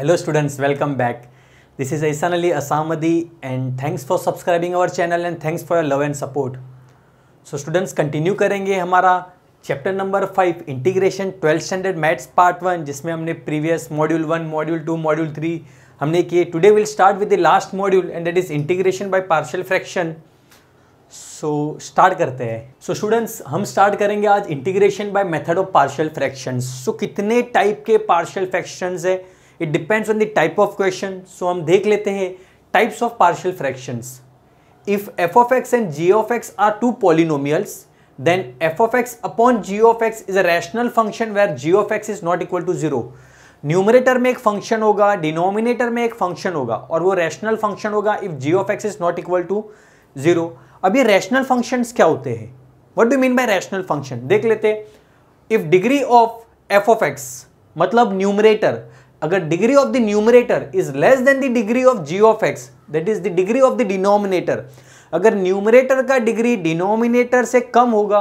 Hello students welcome back this is Aisan Ali Asamdi and thanks for subscribing our channel and thanks for your love and support so students continue करेंगे हमारा chapter number five integration twelfth standard maths part one जिसमें हमने previous module one module two module three हमने किए today will start with the last module and that is integration by partial fraction so start करते हैं so students हम start करेंगे आज integration by method of partial fractions so कितने type के partial fractions है it depends on the type of question so हम देख लेते हैं types of partial fractions if f of x and g of x are two polynomials then f of x upon g of x is a rational function where g of x is not equal to zero numerator में एक function होगा denominator में एक function होगा और वो rational function होगा if g of x is not equal to zero अब ये रैशनल फंक्शन क्या होते हैं what do mean by rational function देख लेते हैं if degree of f of x मतलब न्यूमरेटर अगर degree of the numerator is less than the degree of g of x that is the degree of the denominator अगर numerator का degree denominator से कम होगा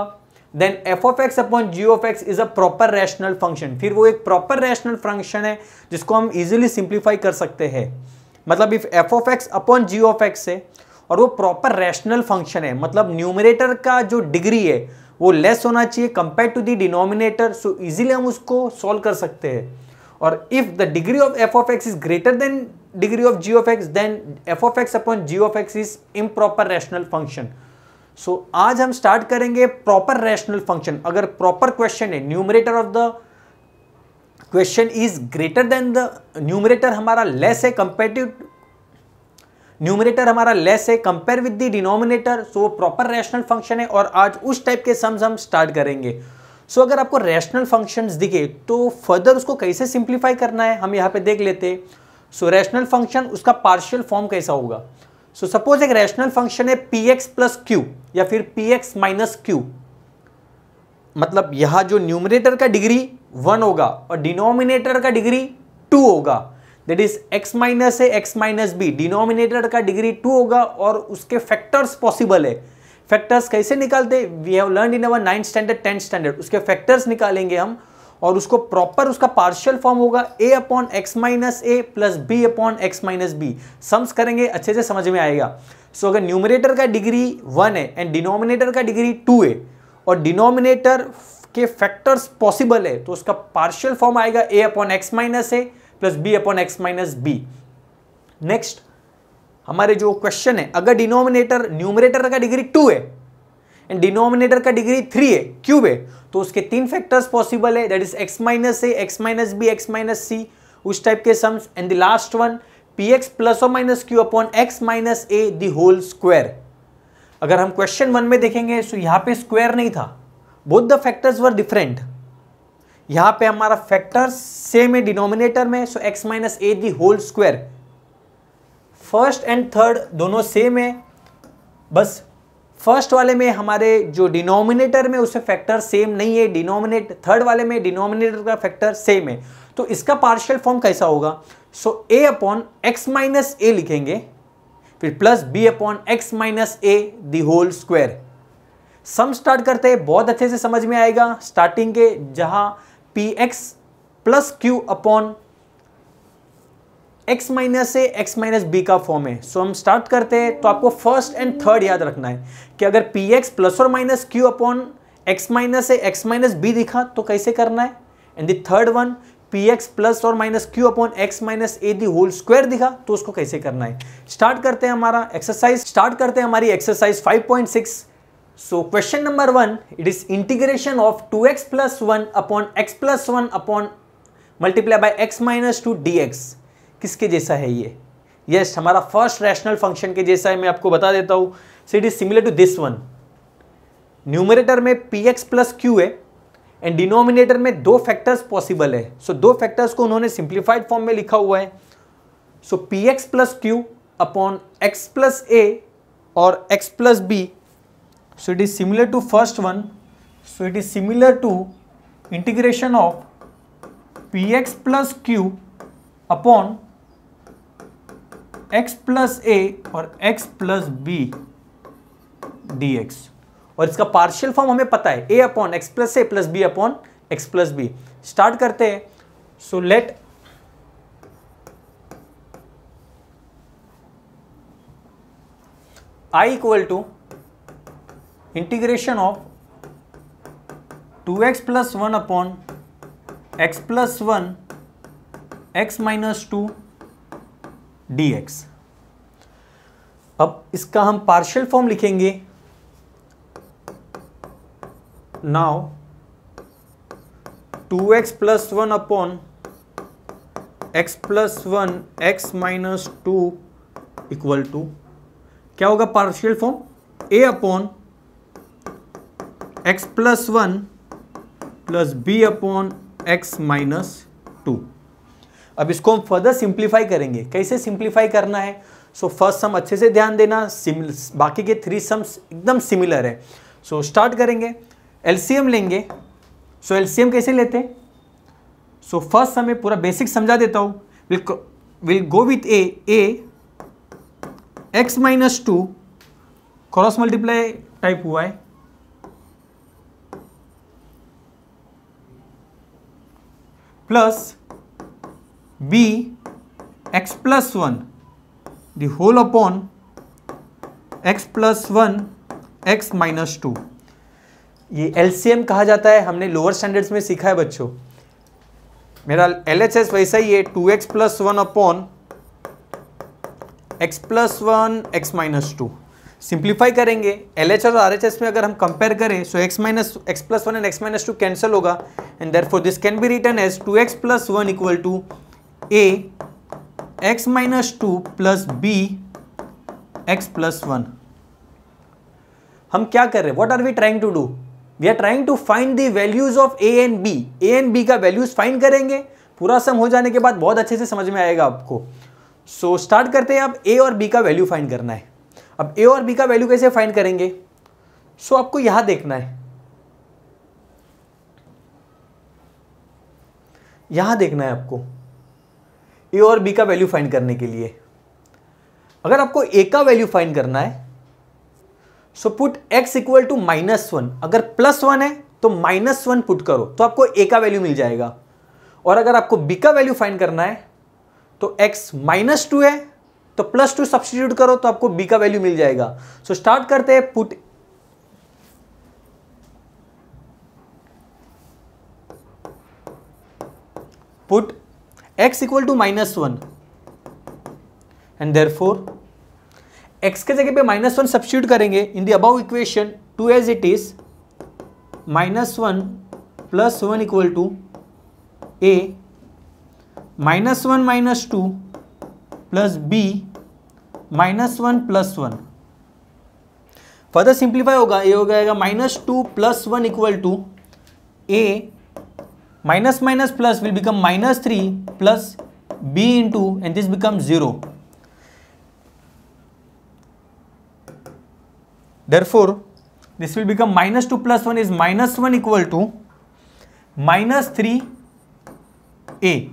then f of x upon g of x is a proper rational function फिर वो एक proper rational function है जिसको हम इजिली सिंप्लीफाई कर सकते हैं मतलब if f of x upon g of x है और वो प्रॉपर रैशनल फंक्शन है मतलब न्यूमरेटर का जो डिग्री है वो लेस होना चाहिए compare to the denominator so easily हम उसको सॉल्व कर सकते हैं और if the degree of f of x is greater than degree of g of x then f of x upon g of x is improper rational function so आज हम start करेंगे proper rational function अगर proper question है numerator of the question is greater than the numerator हमारा less है comparative numerator हमारा less है compare with the denominator so proper rational function है और आज उस टाइप के सम्स हम स्टार्ट करेंगे सो so, अगर आपको रैशनल फंक्शंस दिखे तो फर्दर उसको कैसे सिंप्लीफाई करना है हम यहाँ पे देख लेते सो रैशनल फंक्शन उसका पार्शियल फॉर्म कैसा होगा सो so, सपोज एक रैशनल फंक्शन है पी एक्स प्लस क्यू या फिर पी एक्स माइनस क्यू मतलब यहाँ जो न्यूमिनेटर का डिग्री वन होगा और डिनोमिनेटर का डिग्री टू होगा दैट इज एक्स माइनस है एक्स माइनस बी डिनोमिनेटर का डिग्री टू होगा और उसके फैक्टर्स पॉसिबल है फैक्टर्स कैसे निकालते we have learn in our ninth standard tenth standard उसके फैक्टर्स निकालेंगे हम और उसको प्रॉपर उसका पार्शियल फॉर्म होगा a upon x minus a plus b upon x minus b sums करेंगे अच्छे से समझ में आएगा सो so, अगर न्यूमिनेटर का डिग्री वन है एंड डिनोमिनेटर का डिग्री टू है और डिनोमिनेटर के फैक्टर्स पॉसिबल है तो उसका पार्शियल फॉर्म आएगा a upon x minus a plus b upon x minus b next हमारे जो क्वेश्चन है अगर डिनोमिनेटर न्यूमरेटर का डिग्री टू है एंड डिनोमिनेटर का डिग्री थ्री है क्यूब है तो उसके तीन फैक्टर्स पॉसिबल है that is x minus a x minus b x minus c उस टाइप के sums and the last one p x plus और minus q upon x minus A the whole square अगर हम question one में देखेंगे तो यहाँ पे स्क्वायर नहीं था both the factors were different यहाँ पे हमारा फैक्टर सेम है डिनोमिनेटर में so x minus a the whole square first and third दोनों सेम है बस फर्स्ट वाले में हमारे जो डिनोमिनेटर में उसे फैक्टर सेम नहीं है डिनोमिनेट थर्ड वाले में डिनोमिनेटर का फैक्टर सेम है तो इसका पार्शियल फॉर्म कैसा होगा so a upon x minus a लिखेंगे फिर plus b upon x minus a the whole square sum start करते हैं बहुत अच्छे से समझ में आएगा स्टार्टिंग के जहां p x plus q upon x minus a x minus b का फॉर्म है सो so, हम स्टार्ट करते हैं तो आपको फर्स्ट एंड थर्ड याद रखना है कि अगर पी एक्स प्लस और minus q upon x minus a x minus b दिखा तो कैसे करना है and the third one p x plus और minus q upon x minus a the whole square दिखा तो उसको कैसे करना है स्टार्ट करते हैं हमारा एक्सरसाइज स्टार्ट करते हैं हमारी exercise 5.6 so question number one it is integration of two x plus one upon x plus one upon multiply by x minus two d x किसके जैसा है ये यस yes, हमारा फर्स्ट रैशनल फंक्शन के जैसा है मैं आपको बता देता हूँ so it is similar to this one numerator में पी एक्स प्लस क्यू है एंड डिनोमिनेटर में दो फैक्टर्स पॉसिबल है सो so, दो फैक्टर्स को उन्होंने सिंप्लीफाइड फॉर्म में लिखा हुआ है so p x plus q upon x plus a और x plus b so it is similar to first one so it is similar to integration of p x plus q upon x plus a और x plus b d x और इसका partial form हमें पता है a upon x plus a plus b upon x plus b start करते हैं so let I equal to integration of two x plus one upon x plus one x minus two d x अब इसका हम partial form लिखेंगे now two x plus one upon x plus one x minus two equal to क्या होगा partial form a upon x plus one plus b upon x minus two अब इसको हम further simplify करेंगे कैसे simplify करना है सो फर्स्ट सम अच्छे से ध्यान देना बाकी के थ्री सम्स एकदम सिमिलर है सो so, स्टार्ट करेंगे एलसीएम लेंगे सो so, एलसीएम कैसे लेते हैं सो फर्स्ट समय पूरा बेसिक समझा देता हूं will will go with a a x minus two cross multiply type हुआ है plus b x plus 1 the whole upon x plus 1 x minus 2 ये एलसीएम कहा जाता है हमने लोअर स्टैंडर्ड्स में सीखा है बच्चों मेरा एल एच एस वैसा ही है two x plus one upon x plus one x minus two simplify करेंगे एल एच और आर एच एस में अगर हम कंपेयर करें so x minus x plus one and x minus two cancel होगा and therefore this can be written as two x plus one equal to a x minus two plus b x plus one हम क्या कर रहे हैं what are we trying to do we are trying to find the values of a and b a and b का values find करेंगे पूरा सम हो जाने के बाद बहुत अच्छे से समझ में आएगा आपको सो so, स्टार्ट करते हैं आप ए और बी का वैल्यू फाइंड करना है अब ए और बी का वैल्यू कैसे फाइंड करेंगे सो so, आपको यहां देखना है यहां देखना है आपको ए और बी का वैल्यू फाइंड करने के लिए अगर आपको ए का वैल्यू फाइंड करना है so put x equal to minus one अगर प्लस वन है तो माइनस वन पुट करो तो आपको ए का वैल्यू मिल जाएगा और अगर आपको बी का वैल्यू फाइंड करना है तो एक्स माइनस टू है तो प्लस टू सब्सटीट्यूट करो तो आपको बी का वैल्यू मिल जाएगा सो so, स्टार्ट करते हैं put put x equal to minus one and therefore x के जगह पे माइनस वन सब्सिट्यूट करेंगे in the above equation two as it is minus one plus one equal to a minus one minus two plus b minus one plus one further simplify होगा ये हो जाएगा minus two plus one equal to a minus minus plus will become minus 3 plus b into and this becomes 0. Therefore, this will become minus 2 plus 1 is minus 1 equal to minus 3 a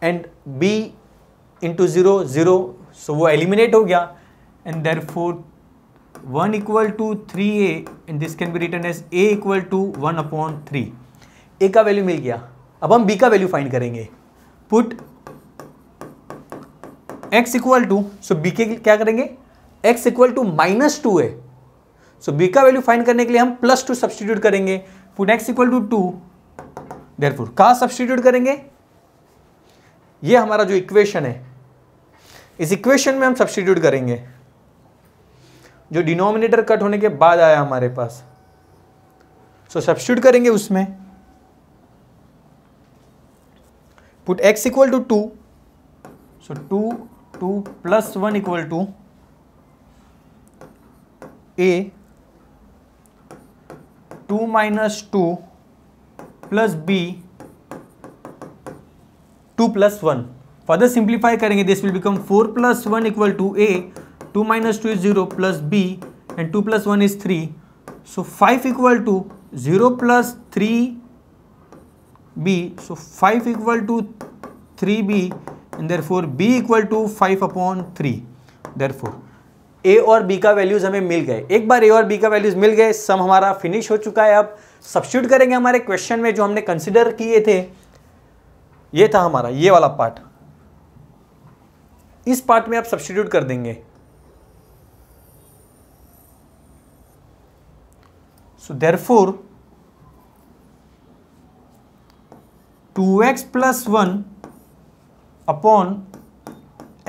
and b into 0 0 so we eliminate हो and therefore 1 equal to 3a and this can be written as a equal to 1 upon 3 a का value मिल गया अब हम b का value find करेंगे put x equal to so b के क्या करेंगे x equal to minus two है सो बी का वैल्यू फाइंड करने के लिए हम प्लस टू सब्सटीट्यूट करेंगे put x equal to two therefore कहाँ सब्सटीट्यूट करेंगे ये हमारा जो इक्वेशन है इस इक्वेशन में हम सब्सटीट्यूट करेंगे जो डिनोमिनेटर कट होने के बाद आया हमारे पास सो so, सब्सटीट्यूट करेंगे उसमें put x equal to 2 so 2 2 plus 1 equal to a 2 minus 2 plus b 2 plus 1 further simplify करेंगे this will become 4 plus 1 equal to a 2 minus 2 is 0 plus b and 2 plus 1 is 3 so 5 equal to 0 plus 3 b so 5 equal to 3b and therefore b equal to 5 upon 3 therefore ए और B का values हमें मिल गए एक बार ए और B का values मिल गए सम हमारा finish हो चुका है अब सब्सिट्यूट करेंगे हमारे क्वेश्चन में जो हमने कंसिडर किए थे ये था हमारा ये वाला पार्ट इस पार्ट में आप सब्स्टिट्यूट कर देंगे so therefore two x plus one upon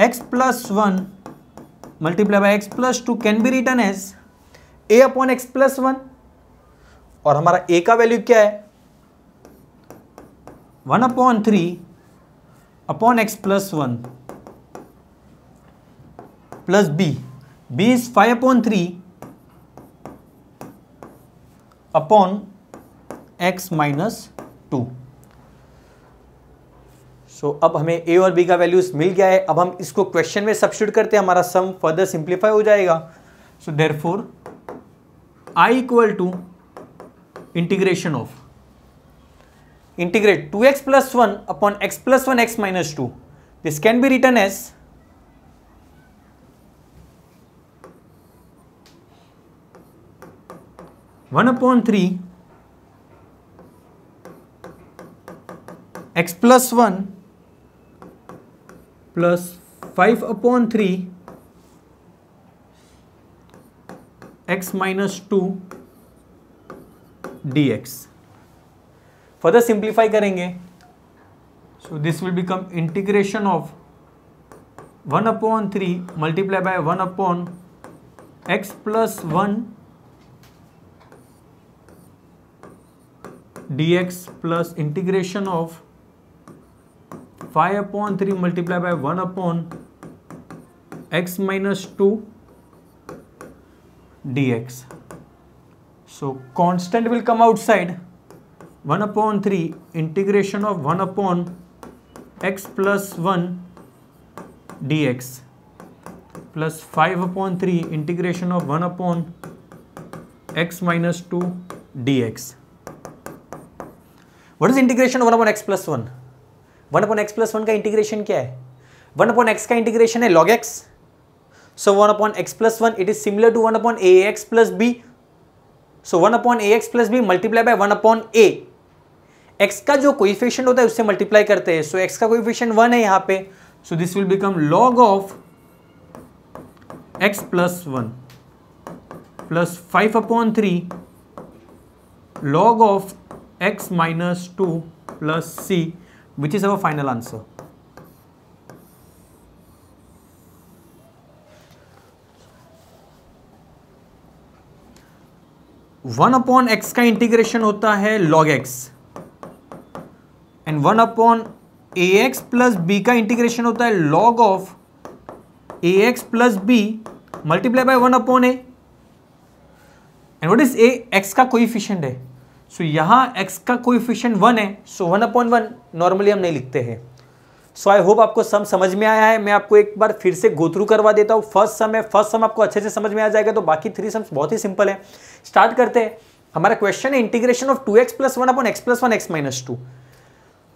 x plus one multiply by x plus two can be written as a upon x plus one और हमारा ए का वैल्यू क्या है one upon three upon x plus one plus b b is five upon three upon x minus two so अब हमें ए और B का values मिल गया है अब हम इसको क्वेश्चन में सब्सिट्यूट करते हैं हमारा सम फर्दर सिंप्लीफाई हो जाएगा so therefore I equal to integration of integrate two x plus one upon x plus one x minus two this can be written as one upon three x plus one plus five upon three x minus two d x further simplify करेंगे so this will become integration of one upon three multiply by one upon x plus one d x plus integration of 5 upon 3 multiplied by 1 upon x minus 2 dx. So constant will come outside 1 upon 3 integration of 1 upon x plus 1 dx plus 5 upon 3 integration of 1 upon x minus 2 dx. What is integration of 1 upon x plus 1? One upon x plus one का integration क्या है one upon x का integration है log x so one upon x plus one it is similar to one upon a x plus b so one upon a x plus b multiply by one upon a x का जो coefficient होता है उससे multiply करते हैं so x का coefficient one है यहाँ पे so this will become log of x plus one plus five upon three log of x minus two plus c which is our final answer. One upon x का integration होता है log x and one upon a x plus b का integration होता है log of a x plus b multiply by one upon a and what is a x का कोई है so so, यहाँ x का कोइफिशियंट वन है so one upon one normally हम नहीं लिखते हैं सो आई होप आपको सम समझ में आया है मैं आपको एक बार फिर से गोथ्रू करवा देता हूँ फर्स्ट सम है फर्स्ट सम आपको अच्छे से समझ में आ जाएगा तो बाकी थ्री सम्स बहुत ही सिंपल है स्टार्ट करते हैं हमारा क्वेश्चन है integration of two x plus one upon x plus one x minus two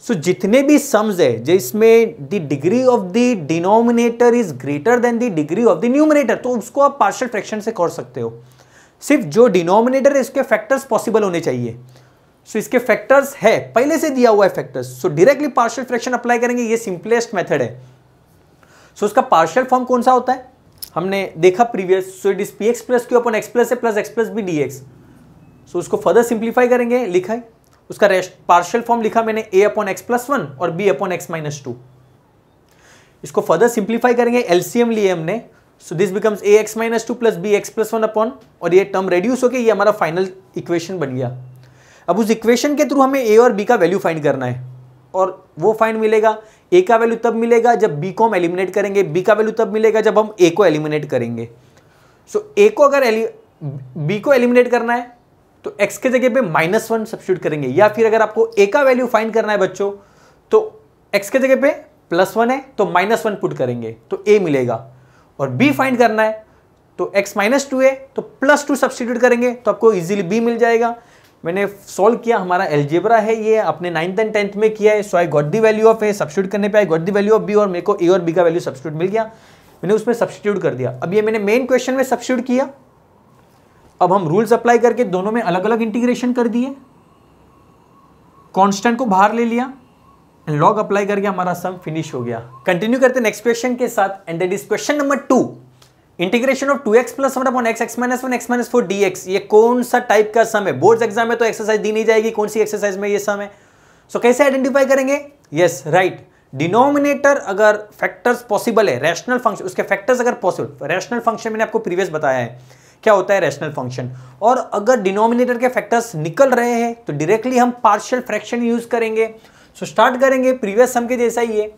so जितने भी सम्स है जिसमें the degree of the denominator is greater than the degree of the numerator तो उसको आप पार्शल फ्रैक्शन से कर सकते हो सिर्फ जो डिनोमिनेटर है इसके फैक्टर्स पॉसिबल होने चाहिए सो इसके फैक्टर्स है पहले से दिया हुआ है factors so directly partial fraction apply करेंगे ये सिंपलेस्ट मेथड है सो so, उसका पार्शियल फॉर्म कौन सा होता है हमने देखा previous so it is p x plus q upon x plus a plus x plus b d x so उसको फर्दर सिंप्लीफाई करेंगे लिखा है उसका रेस्ट पार्शियल फॉर्म लिखा मैंने a upon x plus one और b upon x minus two इसको further simplify करेंगे एलसीएम लिए हमने so this becomes a x minus two plus b x plus one upon और ये टर्म रेड्यूस होकर ये हमारा फाइनल इक्वेशन बन गया अब उस इक्वेशन के थ्रू हमें ए और बी का वैल्यू फाइंड करना है और वो फाइंड मिलेगा ए का वैल्यू तब मिलेगा जब बी को हम एलिमिनेट करेंगे बी का वैल्यू तब मिलेगा जब हम ए को एलिमिनेट करेंगे सो so, ए को अगर बी को एलिमिनेट करना है तो एक्स के जगह पे माइनस वन सब्सिट्यूट करेंगे या फिर अगर आपको ए का वैल्यू फाइंड करना है बच्चों तो एक्स के जगह पे प्लस वन है तो माइनस वन पुट करेंगे तो ए मिलेगा और बी फाइंड करना है तो x माइनस टू है तो प्लस टू सब्सटीट्यूट करेंगे तो आपको इजीली b मिल जाएगा मैंने सॉल्व किया हमारा एलजेब्रा है ये अपने नाइन्थ एंड टेंथ में किया है so I got the value of a substitute करने पे I got the value of b और मेरे को ए और बी का वैल्यू सब्सिट्यूट मिल गया मैंने उसमें सब्सिट्यूट कर दिया अब ये मैंने मेन क्वेश्चन में सब्सिट्यूट किया अब हम रूल्स अप्लाई करके दोनों में अलग अलग इंटीग्रेशन कर दिए कॉन्स्टेंट को बाहर ले लिया एंड लॉग अप्लाई करके हमारा सम फिनिश हो गया कंटिन्यू करते नेक्स्ट क्वेश्चन के साथ and that is question number two integration of two x plus upon x x minus one x minus four d x ये कौन सा टाइप का सम है बोर्ड एग्जाम में तो एक्सरसाइज दी नहीं जाएगी कौन सी एक्सरसाइज में ये सम है सो so, कैसे आइडेंटिफाई करेंगे यस राइट डिनोमिनेटर अगर फैक्टर्स पॉसिबल है रैशनल फंक्शन उसके फैक्टर्स अगर पॉसिबल रैशनल फंक्शन मैंने आपको प्रीवियस बताया है क्या होता है रैशनल फंक्शन और अगर डिनोमिनेटर के फैक्टर्स निकल रहे हैं तो डायरेक्टली हम पार्शियल फ्रैक्शन यूज करेंगे सो स्टार्ट करेंगे प्रीवियस सम के जैसा ही है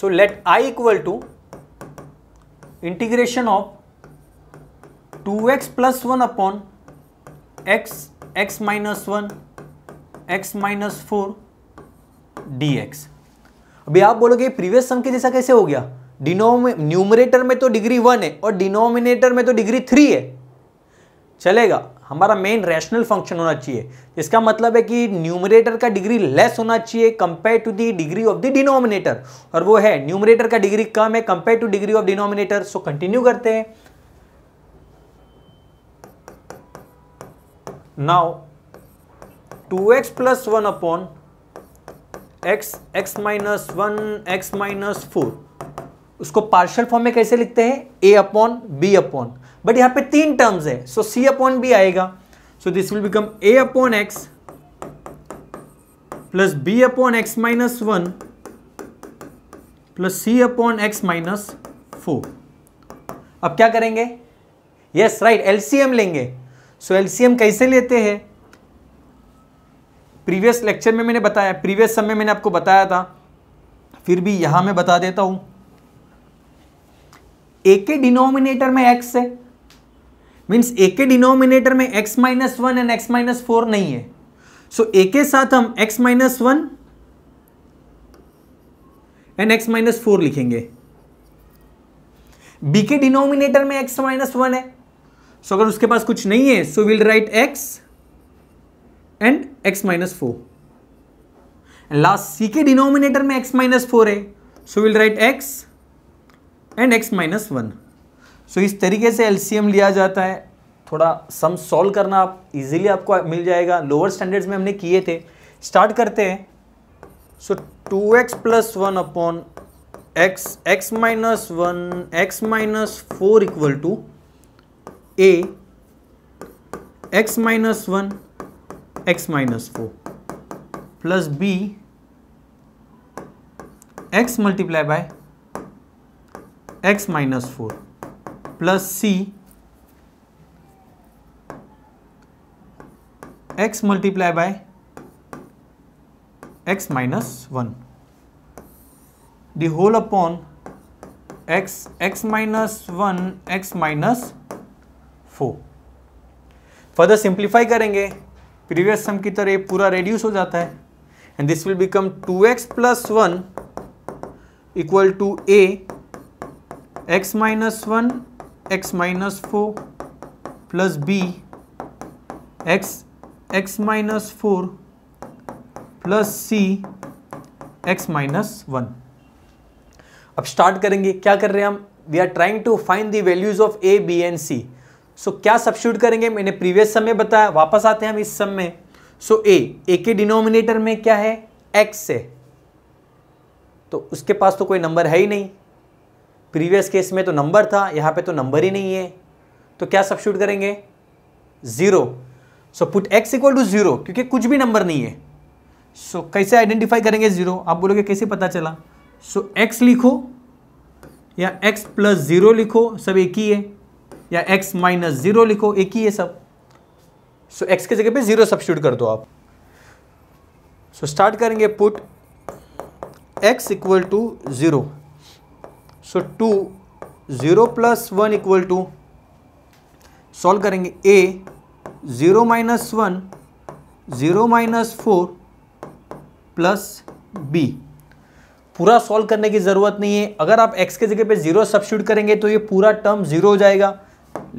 so let I equal to integration of two x plus one upon x x minus one x minus four d x अभी आप बोलोगे प्रीवियस सम के जैसा कैसे हो गया डिनोम न्यूमरेटर में तो डिग्री वन है और डिनोमिनेटर में तो डिग्री थ्री है चलेगा हमारा मेन रैशनल फंक्शन होना चाहिए इसका मतलब है कि न्यूमरेटर का डिग्री लेस होना चाहिए compare to the degree of the denominator और वो है न्यूमरेटर का डिग्री कम है compare to degree of denominator so continue करते हैं now two x plus one upon x x minus one x minus four उसको पार्शल फॉर्म में कैसे लिखते हैं a upon b upon but यहां पे तीन टर्म्स है सो सी अपॉन बी आएगा so this will become a upon x plus b upon x minus one plus c upon x minus four अब क्या करेंगे यस राइट एलसीएम लेंगे सो so, एलसीएम कैसे लेते हैं प्रीवियस लेक्चर में मैंने बताया प्रीवियस समय मैंने आपको बताया था फिर भी यहां मैं बता देता हूं ए के डिनोमिनेटर में एक्स है मीन्स ए के डिनोमिनेटर में x minus one and x minus four नहीं है सो so, ए के साथ हम x minus one and x minus four लिखेंगे बी के डिनोमिनेटर में एक्स माइनस वन है सो so, अगर उसके पास कुछ नहीं है so will write x and x minus four last c के डिनोमिनेटर में एक्स माइनस फोर है so will write x and x minus one so इस तरीके से एलसीएम लिया जाता है थोड़ा सम सॉल्व करना आप इजीली आपको मिल जाएगा लोअर स्टैंडर्ड्स में हमने किए थे स्टार्ट करते हैं so two x plus one upon x x minus one x minus four equal to a x minus one x minus four plus b x multiply by x minus four plus c x multiply by x minus one the whole upon x x minus one x minus four further simplify करेंगे previous sum की तरह पूरा reduce हो जाता है and this will become two x plus one equal to a x minus one x minus four plus b x x minus four plus c x minus one अब start करेंगे क्या कर रहे हैं हम we are trying to find the values of a b and c so क्या substitute करेंगे मैंने प्रीवियस सम में बताया वापस आते हैं हम इस सम में सो ए ए के डिनोमिनेटर में क्या है एक्स है तो उसके पास तो कोई नंबर है ही नहीं प्रीवियस केस में तो नंबर था यहाँ पे तो नंबर ही नहीं है तो क्या शूट करेंगे zero so put x equal to zero क्योंकि कुछ भी नंबर नहीं है सो so, कैसे आइडेंटिफाई करेंगे ज़ीरो आप बोलोगे कैसे पता चला सो so, एक्स लिखो या एक्स प्लस ज़ीरो लिखो सब एक ही है या एक्स माइनस ज़ीरो लिखो एक ही है सब सो so, एक्स के जगह पे ज़ीरो सब्सिट्यूट कर दो आप सो so, स्टार्ट करेंगे put x equal to zero so two zero plus one equal to solve करेंगे a zero minus one zero minus four plus b पूरा सॉल्व करने की ज़रूरत नहीं है अगर आप एक्स के जगह पे ज़ीरो सब्सिट्यूट करेंगे तो ये पूरा टर्म ज़ीरो हो जाएगा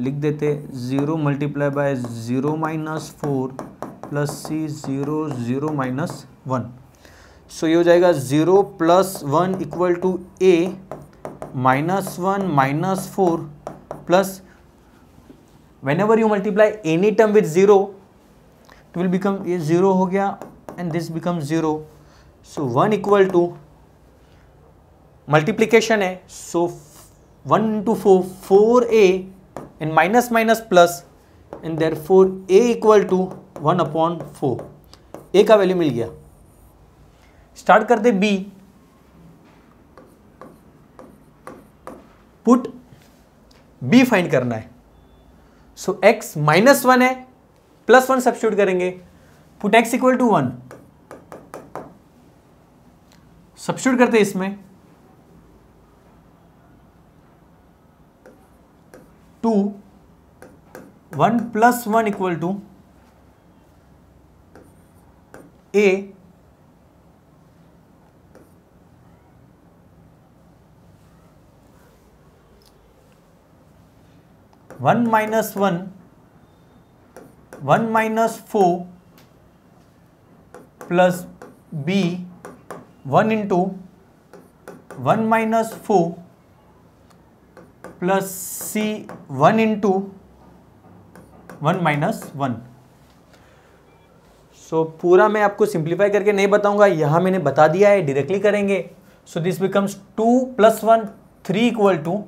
लिख देते zero multiply by zero minus four plus c zero zero minus one so ये हो जाएगा zero plus one equal to a minus 1 minus 4 plus whenever you multiply any term with 0 it will become ये zero हो गया and this becomes 0 so 1 equal to multiplication है so 1 into 4 4a and minus minus plus and therefore a equal to 1 upon 4 a का value मिल गया start करते b put b find करना है सो एक्स माइनस वन है plus one substitute करेंगे put x equal to one substitute करते हैं इसमें two one plus one equal to a one minus one one minus four plus b one into one minus four plus c one into one minus one so पूरा मैं आपको simplify करके नहीं बताऊंगा यहां मैंने बता दिया है डायरेक्टली करेंगे so this becomes two plus one three equal to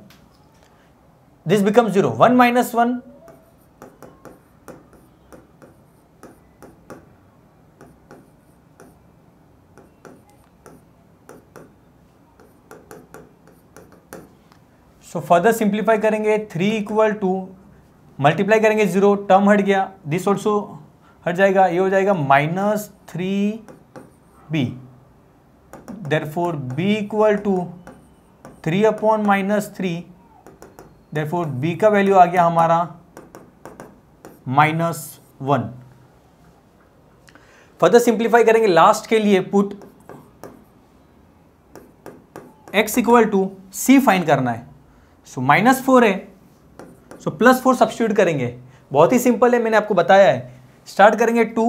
this becomes 0 1 minus 1 so further simplify करेंगे थ्री इक्वल टू मल्टीप्लाई करेंगे जीरो टर्म हट गया दिस ऑल्सो हट जाएगा ये हो जाएगा minus three b therefore b equal to three upon minus three therefore b का वैल्यू आ गया हमारा माइनस वन फर्दर सिंप्लीफाई करेंगे लास्ट के लिए put x equal to C find करना है सो माइनस फोर है सो प्लस फोर सब्सिट्यूट करेंगे बहुत ही सिंपल है मैंने आपको बताया है स्टार्ट करेंगे two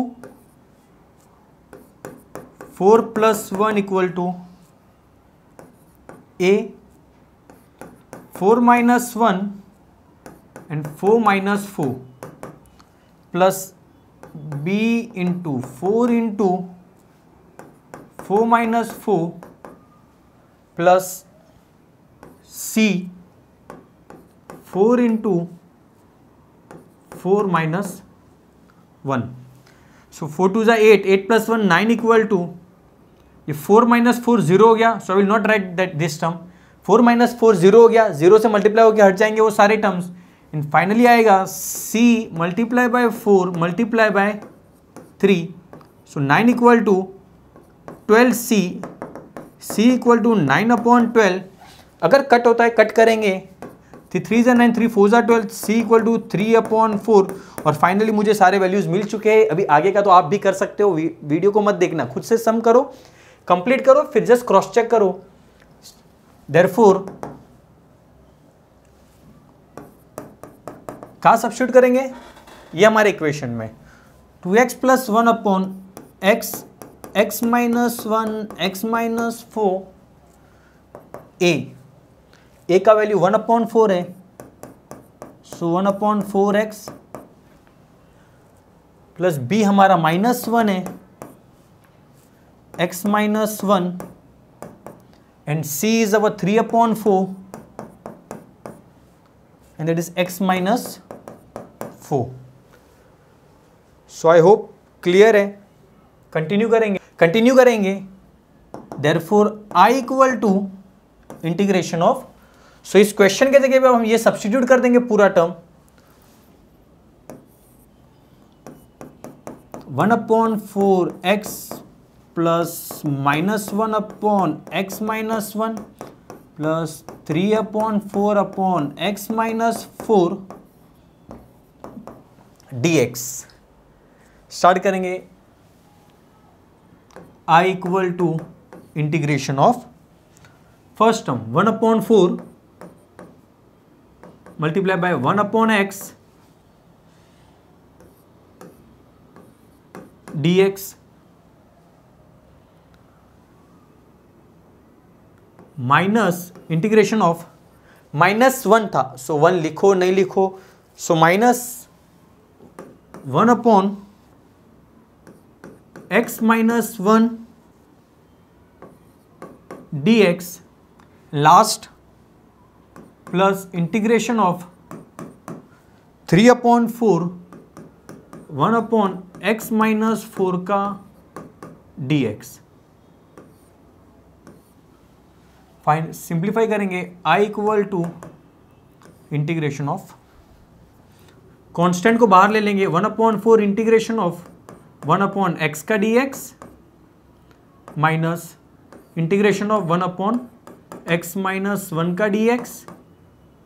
four plus one equal to a 4 minus 1 and 4 minus 4 plus b into 4 into 4 minus 4 plus c 4 into 4 minus 1. So 4 to the 8, 8 plus 1 9 equal to if 4 minus 4 0 yeah, so I will not write that this term four minus four zero हो गया zero से multiply होकर हट जाएंगे वो सारे terms and finally आएगा c multiply by four multiply by three so nine equal to twelve c c equal to nine upon twelve अगर कट होता है कट करेंगे थ्री थ्री जै नाइन थ्री फोर जै twelve c equal to three upon four और finally मुझे सारे values मिल चुके हैं अभी आगे का तो आप भी कर सकते हो वीडियो को मत देखना खुद से सम करो कंप्लीट करो फिर जस्ट क्रॉस चेक करो देरफोर कहा सब्सिट्यूट करेंगे ये हमारे इक्वेशन में two x plus one upon x x minus one x minus four a a का वैल्यू वन अपॉइंट फोर है so one upon four x plus b हमारा माइनस वन है x minus one and c is our three upon four and that is x minus four so I hope clear है continue करेंगे continue करेंगे therefore I equal to integration of so इस question के जगह पे हम ये substitute कर देंगे पूरा term one upon four x plus minus one upon x minus one plus three upon four upon x minus four d x start करेंगे I equal to integration of first term one upon four multiply by one upon x d x minus integration of minus one था so so one लिखो नहीं लिखो so minus one upon x minus one d x last plus integration of three upon four one upon x minus four का d x fine simplify करेंगे I equal to integration of constant को बाहर ले लेंगे one upon four integration of one upon x का d x minus integration of one upon x minus one का d x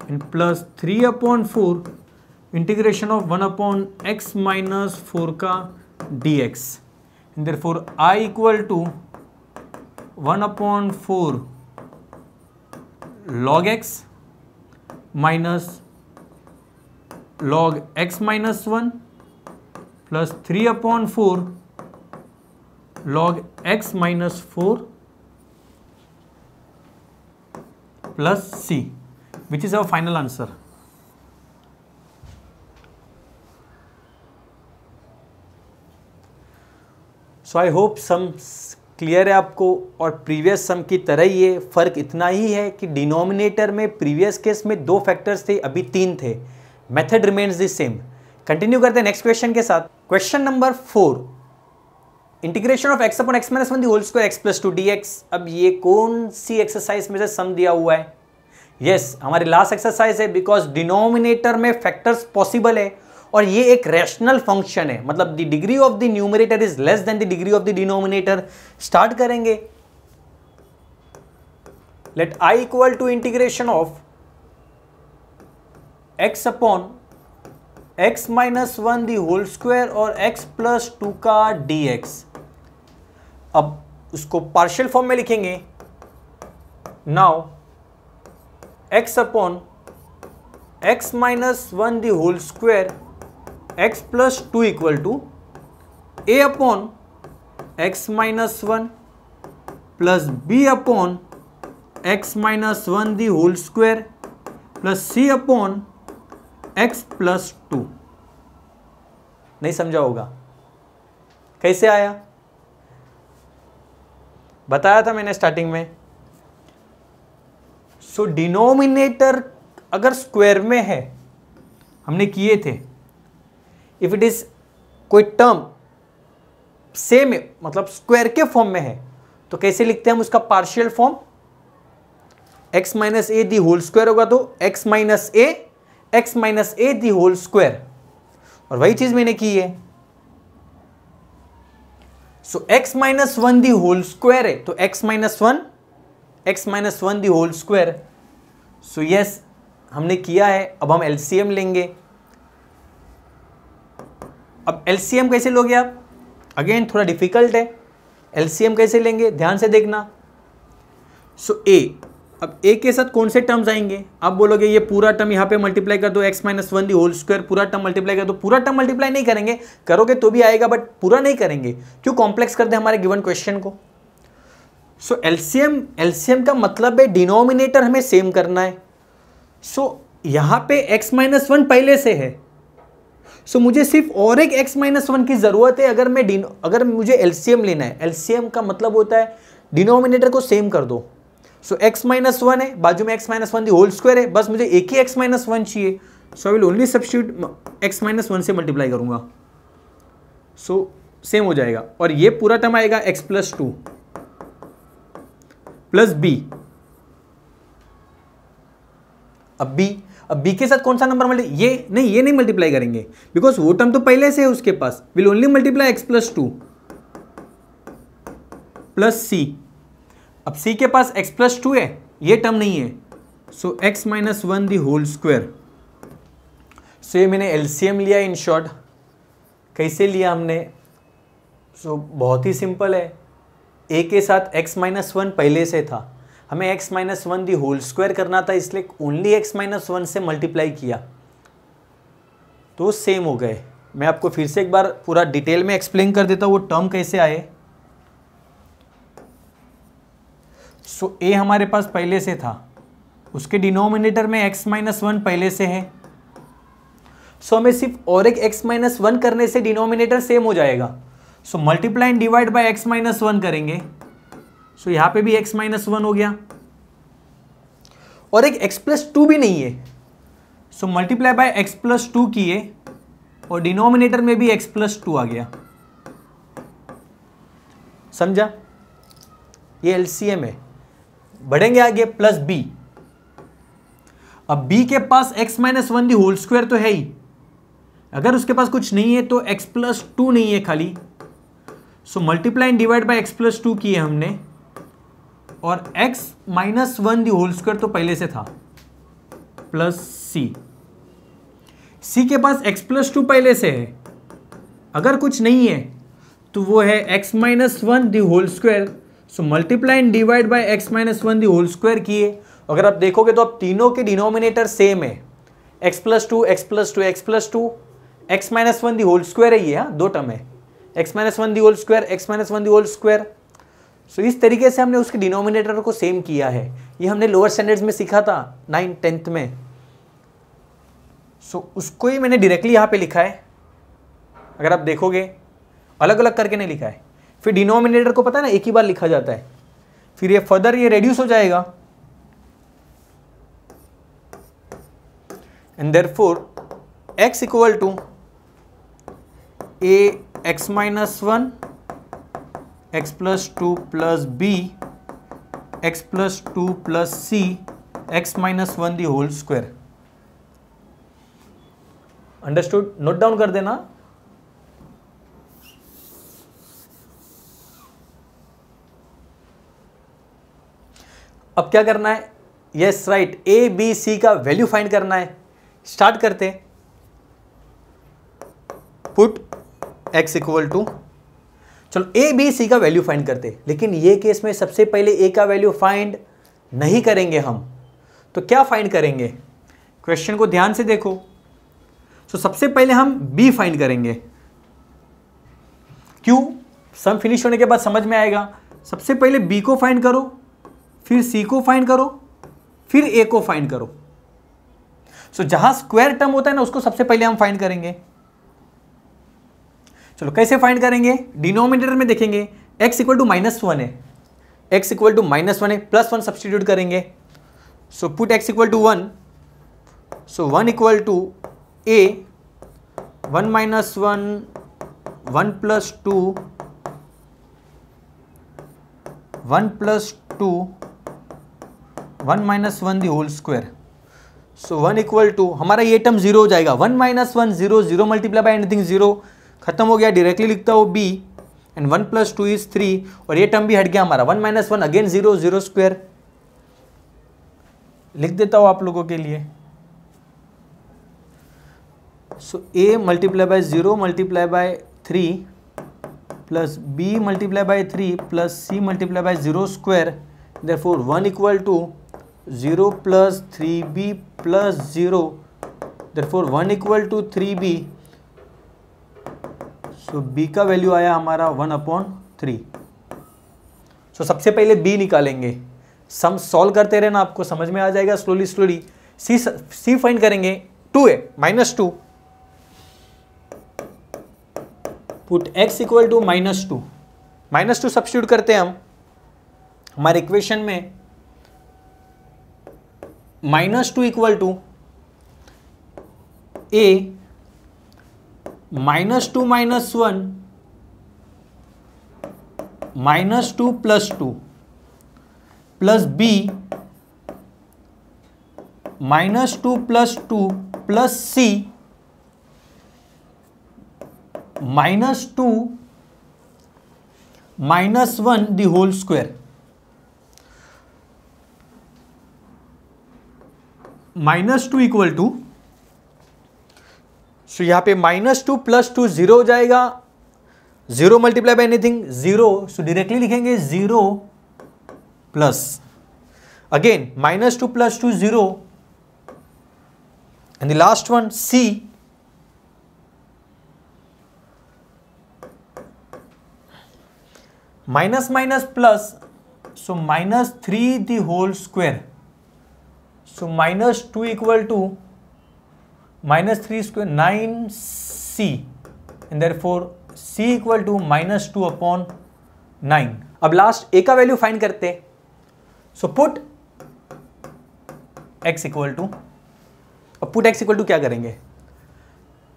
and plus three upon four integration of one upon x minus four का d x therefore I equal to one upon four log x minus log x minus 1 plus 3 upon 4 log x minus 4 plus c which is our final answer. So I hope some clear है आपको और previous sum की तरह ही ये फ़र्क इतना ही है कि डिनोमिनेटर में प्रीवियस केस में दो फैक्टर्स थे अभी तीन थे method remains the same continue करते हैं नेक्स्ट क्वेश्चन के साथ question number four integration of x upon x minus one the whole square x plus two d x अब ये कौन सी एक्सरसाइज में से सम दिया हुआ है यस yes, हमारी लास्ट एक्सरसाइज है बिकॉज डिनोमिनेटर में फैक्टर्स पॉसिबल है और ये एक रैशनल फंक्शन है मतलब the degree of the numerator is less than the degree of the denominator start करेंगे let I equal to integration of x upon x minus one the whole square और x plus two का dx अब उसको partial form में लिखेंगे now x upon x minus one the whole square x plus two equal to a upon x minus one plus b upon x minus one the whole square plus c upon x plus two नहीं समझा होगा कैसे आया बताया था मैंने starting में so so, denominator अगर स्क्वायर में है हमने किए थे इफ इट इज़ कोई टर्म सेम मतलब स्क्वायर के फॉर्म में है तो कैसे लिखते हैं हम उसका partial form x minus a the whole square होगा तो x minus a x minus a the whole square और वही चीज मैंने की है so x minus one the whole square है तो x minus one x minus one the whole square so yes हमने किया है अब हम एलसीएम लेंगे अब एलसीएम कैसे लोगे आप अगेन थोड़ा डिफिकल्ट है एलसीएम कैसे लेंगे ध्यान से देखना सो so, ए अब ए के साथ कौन से टर्म्स आएंगे आप बोलोगे ये पूरा टर्म यहाँ पे मल्टीप्लाई कर दो x minus one the whole square पूरा टर्म मल्टीप्लाई कर दो पूरा टर्म मल्टीप्लाई नहीं करेंगे करोगे तो भी आएगा बट पूरा नहीं करेंगे क्यों कॉम्प्लेक्स कर दे हमारे गिवन क्वेश्चन को सो एलसीएम एलसीएम का मतलब है डिनोमिनेटर हमें सेम करना है सो so, यहाँ पे एक्स माइनस वन पहले से है सो so, मुझे सिर्फ और एक x माइनस वन की ज़रूरत है अगर मैं अगर मुझे एलसीएम लेना है एलसीएम का मतलब होता है डिनोमिनेटर को सेम कर दो सो x माइनस वन है बाजू में x minus one the whole square है बस मुझे एक ही x माइनस वन चाहिए so I will only substitute x minus one से मल्टीप्लाई करूंगा सो so, सेम हो जाएगा और ये पूरा टर्म आएगा x plus two plus b अब बी अब बी के साथ कौन सा नंबर मल्टी ये नहीं ये नहीं मल्टीप्लाई करेंगे बिकॉज वो टर्म तो पहले से है उसके पास will only multiply x plus two plus c अब सी के पास एक्स प्लस टू है ये टर्म नहीं है so x minus one the whole square so ये मैंने एलसीएम लिया इन शॉर्ट कैसे लिया हमने सो so, बहुत ही सिंपल है ए के साथ एक्स माइनस वन पहले से था हमें x minus one the whole square करना था इसलिए ओनली x माइनस वन से मल्टीप्लाई किया तो सेम हो गए मैं आपको फिर से एक बार पूरा डिटेल में एक्सप्लेन कर देता हूँ वो टर्म कैसे आए सो so, ए हमारे पास पहले से था उसके डिनोमिनेटर में x माइनस वन पहले से है सो so, हमें सिर्फ और एक x माइनस वन करने से डिनोमिनेटर सेम हो जाएगा so multiply and divide by x minus one करेंगे सो तो यहां पे भी एक्स माइनस वन हो गया और एक x प्लस टू भी नहीं है so multiply by x plus two किए और डिनोमिनेटर में भी एक्स प्लस टू आ गया समझा ये एलसीएम है बढ़ेंगे आगे प्लस बी अब b के पास x minus one the whole square तो है ही अगर उसके पास कुछ नहीं है तो x प्लस टू नहीं है खाली so multiply divide by x plus two किए हमने और x minus one the whole square तो पहले से था प्लस c c के पास x प्लस टू पहले से है अगर कुछ नहीं है तो वो है x minus one the whole square so multiply and divide by x minus one the whole square किए अगर आप देखोगे तो आप तीनों के डिनोमिनेटर सेम है x plus two x plus two x plus two x minus one the whole square है ये हाँ दो टर्म है x minus one the whole square x minus one the whole square so इस तरीके से हमने उसके डिनोमिनेटर को सेम किया है ये हमने लोअर स्टैंडर्ड्स में सीखा था नाइन टेंथ में सो उसको ही मैंने डायरेक्टली यहाँ पे लिखा है अगर आप देखोगे अलग अलग करके नहीं लिखा है फिर डिनोमिनेटर को पता है ना एक ही बार लिखा जाता है फिर ये फर्दर ये रेड्यूस हो जाएगा and therefore x equal to a x minus one x plus two plus b x plus two plus c x minus one the whole square understood note down कर देना अब क्या करना है yes right a b c का value find करना है start करते पुट एक्स इक्वल टू चलो ए बी सी का वैल्यू फाइंड करते लेकिन ये केस में सबसे पहले ए का वैल्यू फाइंड नहीं करेंगे हम तो क्या फाइंड करेंगे क्वेश्चन को ध्यान से देखो सो so, सबसे पहले हम बी फाइंड करेंगे क्यों सम फिनिश होने के बाद समझ में आएगा सबसे पहले बी को फाइंड करो फिर सी को फाइंड करो फिर ए को फाइंड करो सो so, जहां स्क्वायर टर्म होता है ना उसको सबसे पहले हम फाइंड करेंगे चलो कैसे फाइंड करेंगे डिनोमिनेटर में देखेंगे x equal to minus one है x equal to minus one है प्लस वन सब्सटीट्यूट करेंगे so put x equal to one so one equal to a one minus one one plus two one plus two one minus one the whole square so one equal to हमारा ये term zero हो जाएगा one minus one zero zero multiply by anything zero खत्म हो गया directly लिखता हो b and one plus two is three और ये टर्म भी हट गया हमारा one minus one again zero zero square लिख देता हूँ आप लोगों के लिए so a multiply by zero multiply by three plus b multiply by three plus c multiply by zero square therefore one equal to zero plus three b plus zero therefore one equal to three b so so, का value आया हमारा one upon three सो सबसे पहले B निकालेंगे sum solve करते रहना आपको समझ में आ जाएगा slowly slowly c c find करेंगे two a minus two put x equal to minus two minus two substitute करते हैं हम हमारे इक्वेशन में minus two equal to a minus two minus one minus two plus two plus b minus two plus two plus c minus two minus one the whole square minus two equal to so so, यहाँ पे minus two plus two zero हो जाएगा zero multiply by anything zero so directly लिखेंगे zero plus again minus two plus two zero and the last one c minus minus plus so minus three the whole square so minus two equal to minus minus nine c 9c therefore c equal to minus two upon nine अब last a का value find करते हैं so put x equal to अब put x equal to क्या करेंगे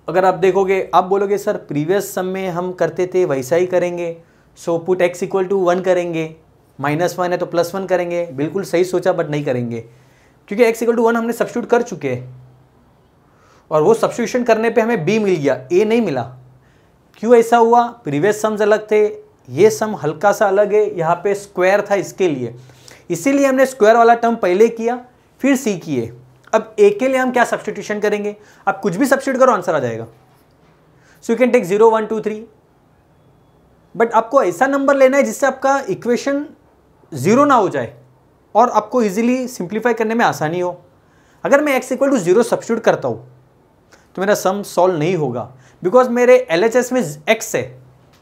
अगर आप देखोगे आप बोलोगे सर प्रीवियस सम में हम करते थे वैसा ही करेंगे so put x equal to one करेंगे माइनस वन है तो प्लस वन करेंगे बिल्कुल सही सोचा बट नहीं करेंगे क्योंकि एक्स इक्वल टू वन हमने सब्सिट्यूट कर चुके हैं और वो सब्सिट्यूशन करने पे हमें बी मिल गया ए नहीं मिला क्यों ऐसा हुआ प्रीवियस सम्स अलग थे ये सम हल्का सा अलग है यहाँ पे स्क्वायर था इसके लिए इसीलिए हमने स्क्वायर वाला टर्म पहले किया फिर सी किए अब ए के लिए हम क्या सब्सटीट्यूशन करेंगे आप कुछ भी सब्सिट्यूट करो आंसर आ जाएगा so you can take zero one two three but आपको ऐसा नंबर लेना है जिससे आपका इक्वेशन ज़ीरो ना हो जाए और आपको इजीली सिंप्लीफाई करने में आसानी हो अगर मैं x equal to zero substitute करता हूँ तो मेरा सम सॉल्व नहीं होगा बिकॉज मेरे एल में एक्स है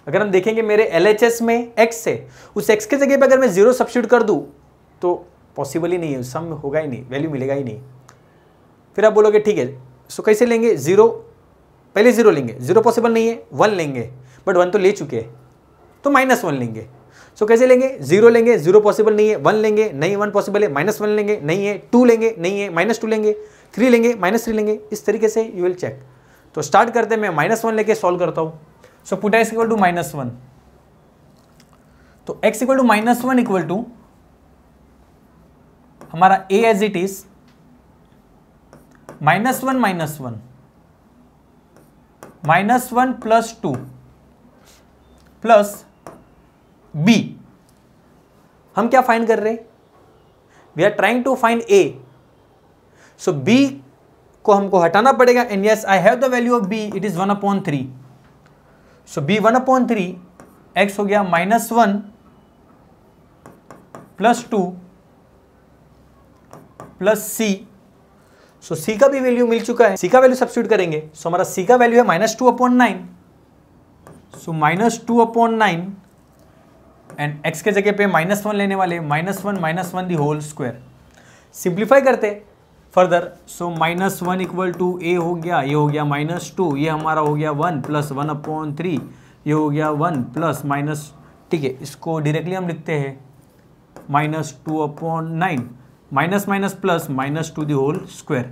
अगर हम देखेंगे मेरे एल में एक्स है उस एक्स के जगह पर अगर मैं जीरो सब्सिट्यूट कर दूँ तो पॉसिबल ही नहीं है सम होगा ही नहीं वैल्यू मिलेगा ही नहीं फिर आप बोलोगे ठीक है सो कैसे लेंगे जीरो पहले जीरो लेंगे जीरो पॉसिबल नहीं है वन लेंगे बट वन तो ले चुके हैं तो माइनस वन लेंगे सो कैसे लेंगे जीरो लेंगे जीरो पॉसिबल नहीं है वन लेंगे नहीं वन पॉसिबल है माइनस वन लेंगे नहीं है टू लेंगे नहीं है माइनस टू लेंगे थ्री लेंगे माइनस थ्री लेंगे इस तरीके से यू विल चेक तो स्टार्ट करते मैं माइनस वन लेके सॉल्व करता हूँ so put x equal to minus one तो x equal to minus one equal to हमारा a as it is minus one minus one minus one plus two plus B हम क्या find कर रहे हैं we are trying to find a so b को हमको हटाना पड़ेगा and yes I have the value of b it is one upon three so b one upon three x हो गया minus one plus two plus c so c का भी value मिल चुका है सी का वैल्यू सब्सिट्यूट करेंगे सो so, हमारा सी का वैल्यू है minus two upon nine so minus two upon nine and x के जगह पे माइनस वन लेने वाले minus one minus one the whole square simplify करते further so minus one equal to ए हो गया ये हो गया माइनस टू ये हमारा हो गया one plus one upon three ये हो गया वन प्लस माइनस ठीक है इसको डायरेक्टली हम लिखते हैं minus two upon nine minus minus plus minus two the whole square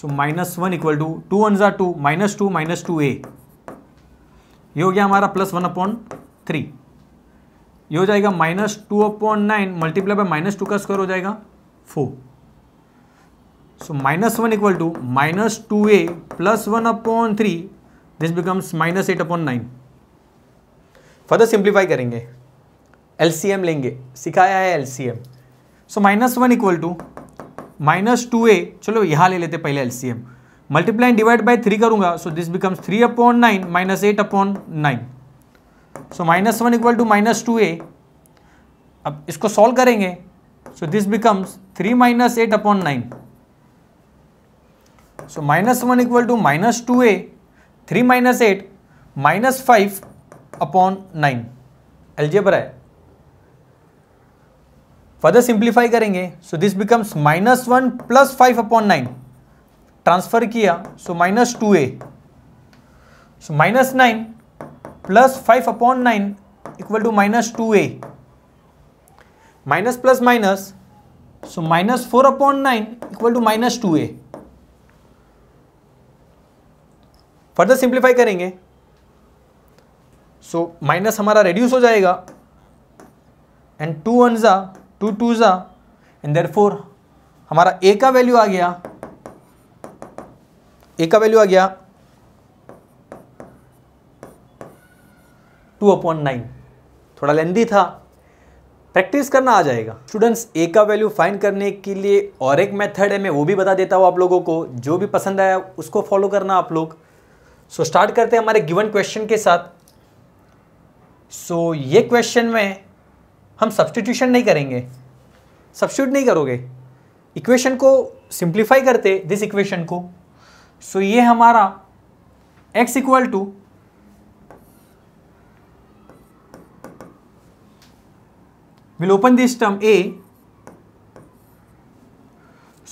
so minus one equal to two one ज़ा two minus two minus two a ये हो गया हमारा प्लस वन अपॉन थ्री ये हो जाएगा minus two upon nine multiply by minus two का square हो जाएगा four So minus 1 equal to minus 2a plus 1 upon 3. This becomes minus 8 upon 9. Further simplify करेंगे एम लेंगे सिखाया है m so minus one equal to minus two a चलो यहाँ ले लेते पहले LCM multiply divide by three करूंगा so this becomes three upon nine minus eight upon nine so minus one equal to minus two a अब इसको solve करेंगे so this becomes three minus eight upon nine 1. So minus 1 equal to minus 2a, 3 minus 8, minus 5 upon 9. Algebra है further simplify करेंगे so this becomes minus one plus five upon nine transfer किया so minus two a so minus nine plus five upon nine equal to minus two a minus plus minus so minus four upon nine equal to minus two a further simplify करेंगे so so, minus हमारा reduce हो जाएगा and two one ज़ा two two ज़ा and therefore हमारा a का value आ गया ए का वैल्यू आ गया टू अपॉइंट नाइन थोड़ा लेंदी था प्रैक्टिस करना आ जाएगा स्टूडेंट्स ए का वैल्यू फाइंड करने के लिए और एक मेथड है मैं वो भी बता देता हूँ आप लोगों को जो भी पसंद आया उसको फॉलो करना आप लोग सो so, स्टार्ट करते हैं हमारे गिवन क्वेश्चन के साथ सो so, ये क्वेश्चन में हम सब्सटीट्यूशन नहीं करेंगे सब्सिट्यूट नहीं करोगे इक्वेशन को सिंप्लीफाई करते दिस इक्वेशन को सो so, ये हमारा x equal to will open this term a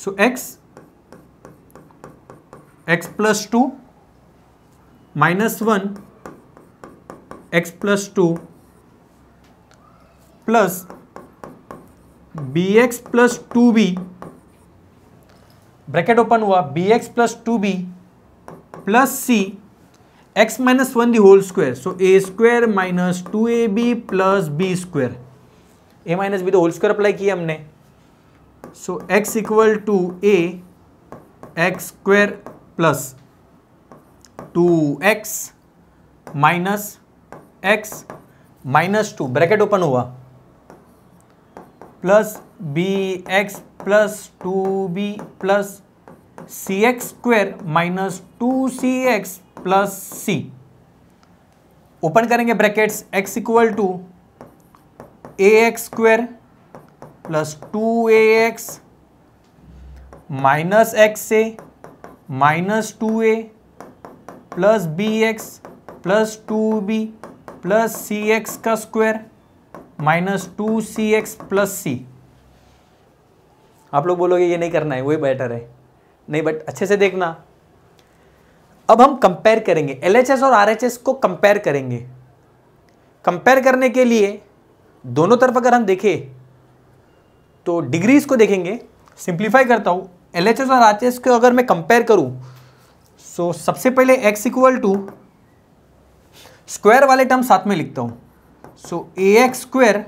so x x plus two minus one x plus two plus b x plus two b bracket open हुआ b x plus two b plus c x minus one the whole square so a square minus two a b plus b square a minus b तो whole square apply किया हमने so x equal to a x square plus two x minus x minus two bracket open हुआ plus b x plus two b plus c x square minus two c x plus c open करेंगे brackets x equal to a x square plus two a x minus x a minus two a plus b x plus two b plus c x का square minus two c x plus c आप लोग बोलोगे ये नहीं करना है वही better है नहीं बट अच्छे से देखना अब हम कंपेयर करेंगे एलएचएस और आरएचएस को कंपेयर करेंगे कंपेयर करने के लिए दोनों तरफ अगर हम देखें तो डिग्रीज को देखेंगे सिंप्लीफाई करता हूँ एल एच एस और आर एच एस को अगर मैं कंपेयर करूँ सो so, सबसे पहले x इक्वल टू स्क्वायर वाले टर्म साथ में लिखता हूं so a x square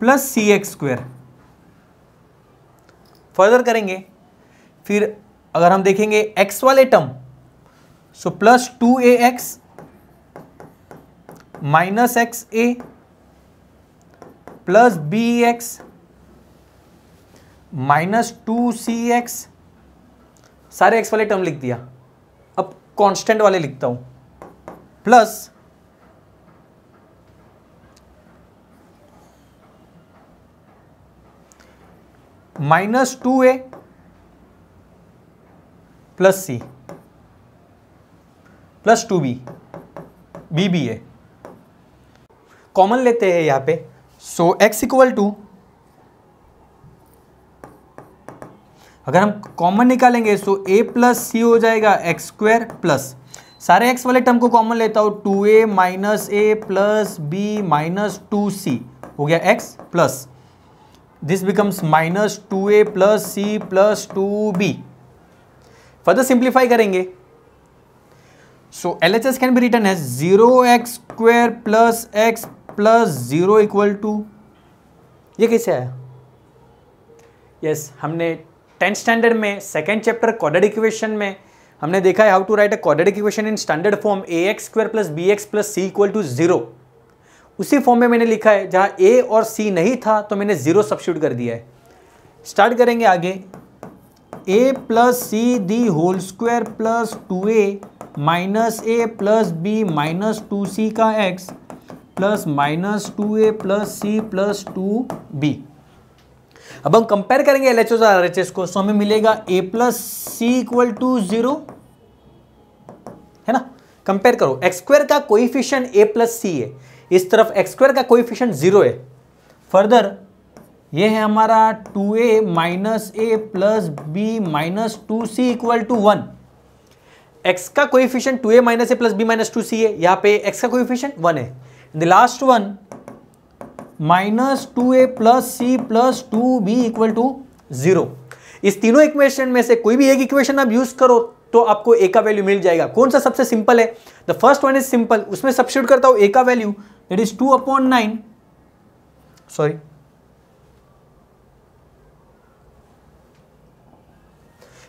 plus c x square further करेंगे फिर अगर हम देखेंगे x वाले term so plus two a x minus x a plus b x minus two c x सारे एक्स वाले टर्म लिख दिया अब कांस्टेंट वाले लिखता हूं plus minus two a plus c plus two b b b a common लेते हैं यहां पे सो एक्स इक्वल टू अगर हम कॉमन निकालेंगे तो ए प्लस सी हो जाएगा एक्स स्क्वायर प्लस सारे एक्स वाले टर्म को कॉमन लेता हूँ two a minus a plus b minus two c हो गया x plus this becomes minus two a plus c plus two b further simplify करेंगे so L H S can be written है zero x square plus x plus zero equal to ये कैसे आया yes yes, हमने tenth standard में second chapter कॉर्डर equation में हमने देखा है how to write a quadratic equation in standard form a x square plus b x plus c equal to zero उसी फॉर्म में मैंने लिखा है जहाँ ए और सी नहीं था तो मैंने जीरो सब्सिट्यूट कर दिया है स्टार्ट करेंगे आगे a plus c the whole square plus two a minus a plus b minus two c का x plus minus two a plus c plus two b अब हम कंपेयर करेंगे एल एच एस और R H S को so हमें मिलेगा a plus c equal to zero है ना कंपेयर करो एक्सक्वायर का कोइफिशियंट ए प्लस सी है इस तरफ एक्सक्वायर का कोइफिशियंट जीरो है फर्दर ये है हमारा two a minus a plus b minus two c equal to one x का coefficient two a minus a plus b minus two c है यहाँ पे एक्स का कोइफिशियंट वन है the last one minus two a plus c plus two b equal to zero इस तीनों equation में से कोई भी एक इक्वेशन आप यूज करो तो आपको ए का वैल्यू मिल जाएगा कौन सा सबसे सिंपल है the first one is simple उसमें सब्सिट्यूट करता हूं ए का value that is two upon nine sorry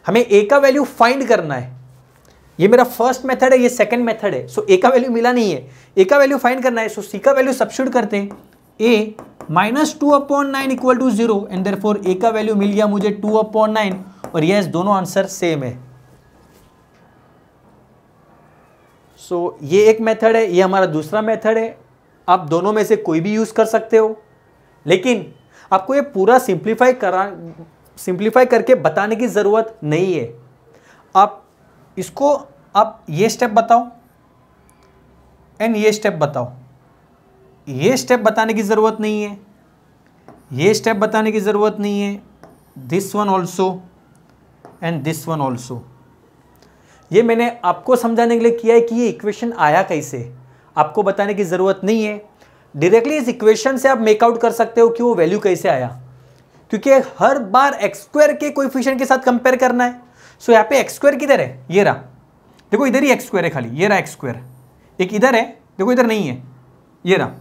हमें ए का वैल्यू फाइंड करना है ये मेरा फर्स्ट मेथड है ये सेकंड मेथड है सो ए का वैल्यू मिला नहीं है ए का वैल्यू फाइंड करना है सो सी का वैल्यू सब्सिट्यूट करते हैं a minus two upon nine equal to zero and therefore a का वैल्यू मिल गया मुझे टू अपॉन नाइन और यस दोनों आंसर सेम है सो so, ये एक मेथड है ये हमारा दूसरा मेथड है आप दोनों में से कोई भी यूज़ कर सकते हो लेकिन आपको ये पूरा सिंप्लीफाई करा सिंप्लीफाई करके बताने की ज़रूरत नहीं है आप इसको आप ये स्टेप बताओ एंड ये स्टेप बताओ ये स्टेप बताने की ज़रूरत नहीं है ये स्टेप बताने की ज़रूरत नहीं है this one also and this one also ये मैंने आपको समझाने के लिए किया है कि ये इक्वेशन आया कैसे आपको बताने की ज़रूरत नहीं है डायरेक्टली इस इक्वेशन से आप मेकआउट कर सकते हो कि वो वैल्यू कैसे आया क्योंकि हर बार एक्सक्वायर के फिशन के साथ कंपेयर करना है सो यहाँ पे एक्सक्वायर किधर है ये रहा देखो इधर ही एक्सक्वायर है खाली ये रहा एक्सक्वायर एक इधर है देखो इधर नहीं है ये रहा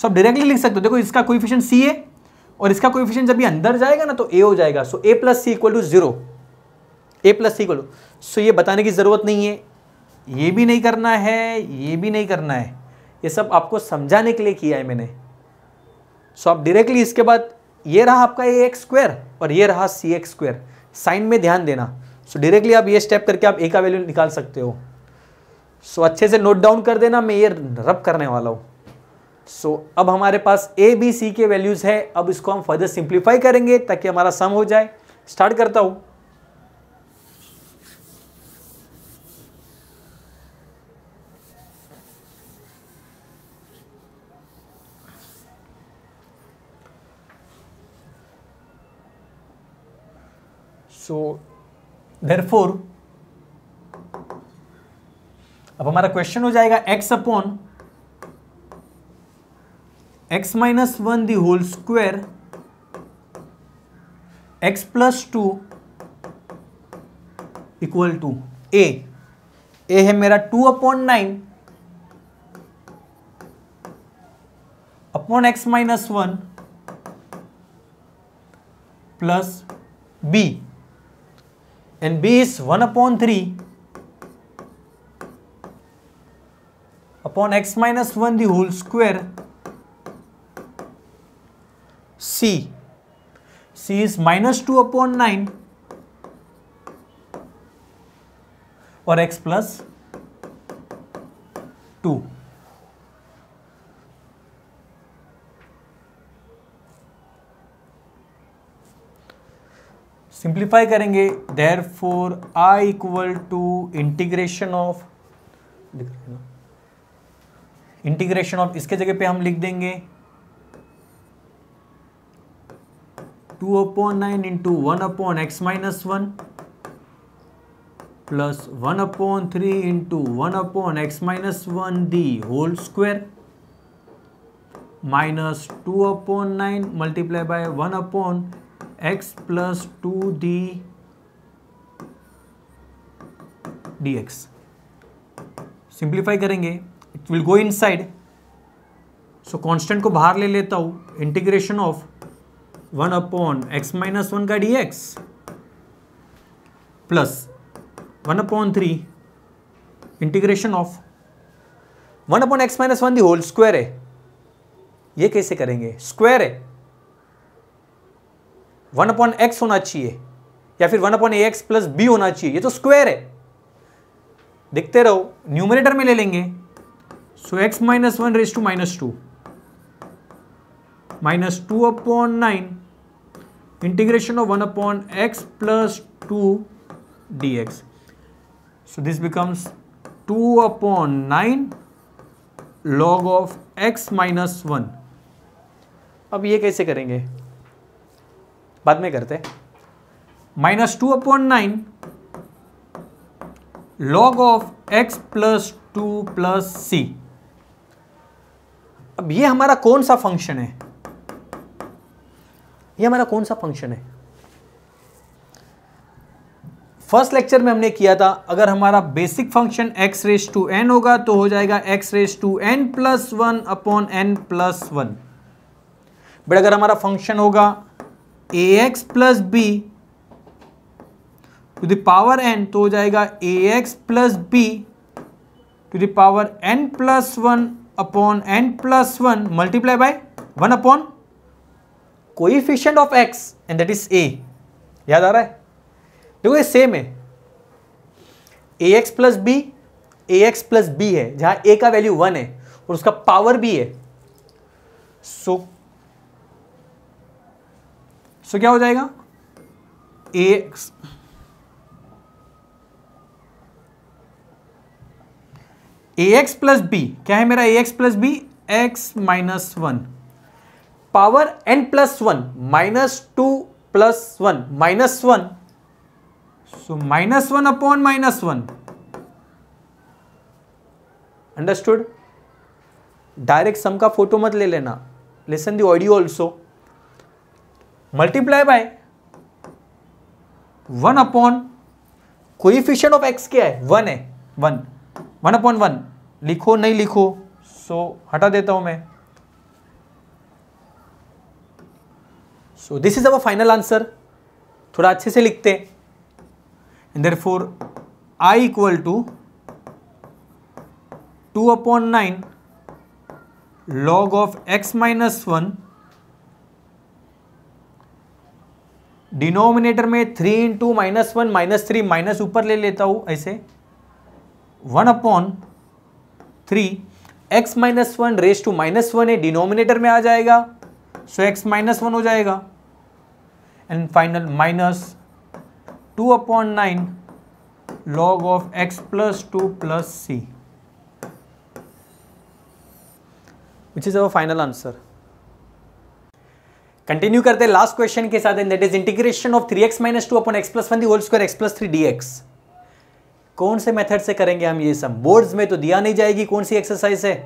सो आप डायरेक्टली लिख सकते हो देखो इसका कोइफिशियंट सी है और इसका कोइफिशियंट जब ये अंदर जाएगा ना तो ए हो जाएगा so a plus c equal to zero a plus c equal so ये बताने की ज़रूरत नहीं है ये भी नहीं करना है ये भी नहीं करना है ये सब आपको समझाने के लिए किया है मैंने सो आप डायरेक्टली इसके बाद ये रहा आपका ए एक्स स्क्वायर और ये रहा सी एक्स स्क्वायर साइन में ध्यान देना सो डायरेक्टली आप ये स्टेप करके आप ए का वैल्यू निकाल सकते हो सो अच्छे से नोट डाउन कर देना मैं ये रब करने वाला हूँ सो so, अब हमारे पास ए बी सी के वैल्यूज़ है अब इसको हम फर्दर सिंप्लीफाई करेंगे ताकि हमारा सम हो जाए स्टार्ट करता हूं सो देरफोर अब हमारा क्वेश्चन हो जाएगा x upon x minus one the whole square x plus two equal to a a है मेरा two upon nine upon x minus one plus b and b is one upon three upon x minus one the whole square c c is minus 2 upon 9 और x plus 2 simplify करेंगे therefore I equal to integration of integration of इसके जगह पे हम लिख देंगे two upon nine into one upon x minus one plus one upon three into one upon x minus one the whole square minus two upon nine multiply by one upon x plus two the d x simplify करेंगे it will go inside so constant को बाहर ले लेता हूँ integration of one upon x minus one का d x plus one upon three integration of one upon x minus one the whole square है ये कैसे करेंगे स्क्वायर है वन अपॉन एक्स होना चाहिए या फिर one upon a x plus b होना चाहिए ये तो स्क्वायर है देखते रहो न्यूमिनेटर में ले लेंगे so x minus one raise to minus two minus two upon nine integration of one upon x plus two d x so this becomes two upon nine log of x minus one अब ये कैसे करेंगे बाद में करते minus two upon nine log of x plus two plus c अब ये हमारा कौन सा फंक्शन है ये हमारा कौन सा फंक्शन है फर्स्ट लेक्चर में हमने किया था अगर हमारा basic function x raise to n होगा तो हो जाएगा x raise to n plus one upon n plus one but अगर हमारा फंक्शन होगा a x plus b to the power n तो हो जाएगा a x plus b to the power n plus one upon n plus one multiply by one upon coefficient of x and that is a याद आ रहा है देखो ये same है a x plus b a x plus b है जहां ए का वैल्यू वन है और उसका पावर भी है सो so, सो so क्या हो जाएगा a x a x plus b क्या है मेरा a x plus b x minus one power n plus one minus two plus one minus one so minus one upon minus one understood direct sum का photo मत ले लेना lesson the audio also multiply by one upon coefficient of x क्या है one है one one upon one लिखो नहीं लिखो सो so, हटा देता हूं मैं so this is our final answer थोड़ा अच्छे से लिखते हैं therefore I equal to two upon nine log of x minus one denominator में three into minus one minus three minus ऊपर ले लेता हूं ऐसे one upon three x minus one raise to minus one है denominator में आ जाएगा सो एक्स माइनस वन हो जाएगा and final minus two upon nine log of x plus two plus c which is our final answer continue करते हैं last question के साथ and that is integration of three x minus two upon x plus one the whole square x plus three d x कौन से method से करेंगे हम ये सब बोर्ड्स में तो दिया नहीं जाएगी कौन सी एक्सरसाइज है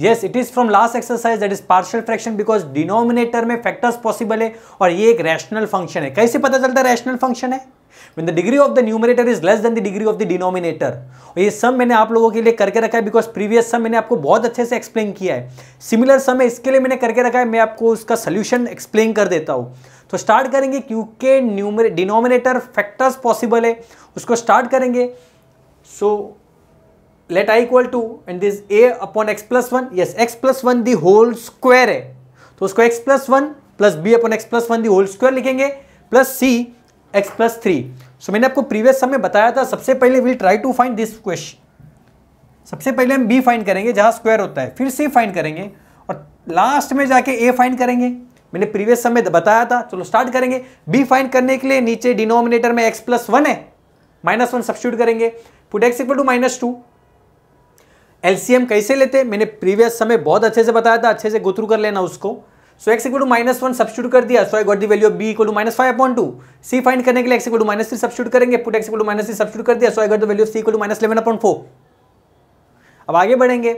yes it is from last exercise that is partial fraction because denominator में फैक्टर्स पॉसिबल है और ये एक रैशनल फंक्शन है कैसे पता चलता है रैशनल फंक्शन है when the degree of the numerator is less than the degree of the denominator और ये सम मैंने आप लोगों के लिए करके रखा है बिकॉज प्रीवियस सम मैंने आपको बहुत अच्छे से एक्सप्लेन किया है सिमिलर सम है इसके लिए मैंने करके रखा है मैं आपको उसका सोल्यूशन एक्सप्लेन कर देता हूँ तो स्टार्ट करेंगे क्योंकि डिनोमिनेटर फैक्टर्स पॉसिबल है उसको स्टार्ट करेंगे so so, let i equal to and this a upon x plus 1 yes x plus 1 the whole square है तो उसको x plus one plus b upon x plus one the whole square लिखेंगे plus c x plus three so मैंने आपको previous सब में बताया था सबसे पहले will try to find this question सबसे पहले हम बी फाइंड करेंगे जहाँ स्क्वायर होता है फिर सी फाइंड करेंगे और लास्ट में जाके ए फाइंड करेंगे मैंने प्रीवियस समय बताया था चलो स्टार्ट करेंगे बी फाइंड करने के लिए नीचे डिनोमिनेटर में एक्स प्लस वन है माइनस वन सब्सिट्यूट करेंगे put x equal to minus two LCM कैसे लेते हैं मैंने प्रीवियस समय बहुत अच्छे से बताया था अच्छे से गुथ्रू कर लेना उसको so x equal to minus one substitute कर दिया so I got the value of b equal to minus five upon two c find करने के लिए x equal to minus three substitute करेंगे put x equal to minus three substitute कर दिया so I got the value of c equal to minus eleven upon four अब आगे बढ़ेंगे